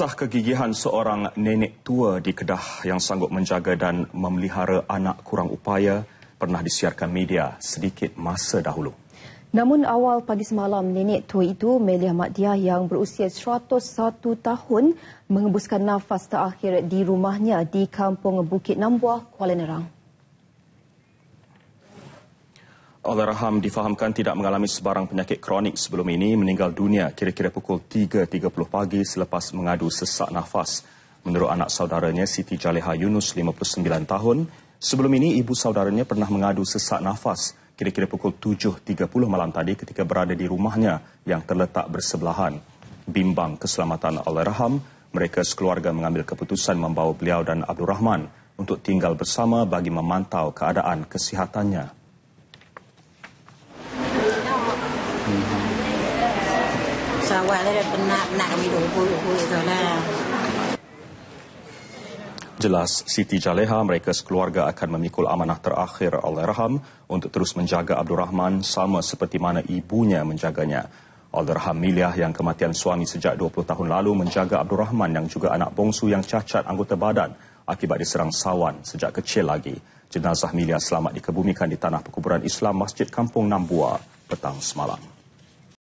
Kisah kegigihan seorang nenek tua di Kedah yang sanggup menjaga dan memelihara anak kurang upaya pernah disiarkan media sedikit masa dahulu. Namun awal pagi semalam, nenek tua itu, Melia Ahmad Diah yang berusia 101 tahun, mengebuskan nafas terakhir di rumahnya di kampung Bukit Nambuah, Kuala Nerang. Allahyarham difahamkan tidak mengalami sebarang penyakit kronik sebelum ini meninggal dunia kira-kira pukul 3.30 pagi selepas mengadu sesak nafas. Menurut anak saudaranya Siti Jaleha Yunus, 59 tahun, sebelum ini ibu saudaranya pernah mengadu sesak nafas kira-kira pukul 7.30 malam tadi ketika berada di rumahnya yang terletak bersebelahan. Bimbang keselamatan Allahyarham, mereka sekeluarga mengambil keputusan membawa beliau dan Abdul Rahman untuk tinggal bersama bagi memantau keadaan kesihatannya. awal lah, dia penat nak kami duduk-duduk lah. Jelas Siti Jaleha, mereka sekeluarga akan memikul amanah terakhir Alderham untuk terus menjaga Abdul Rahman sama seperti mana ibunya menjaganya. Alderham Miliah yang kematian suami sejak 20 tahun lalu menjaga Abdul Rahman yang juga anak bongsu yang cacat anggota badan akibat diserang sawan sejak kecil lagi. Jenazah Miliah selamat dikebumikan di tanah perkuburan Islam Masjid Kampung Nambua petang semalam.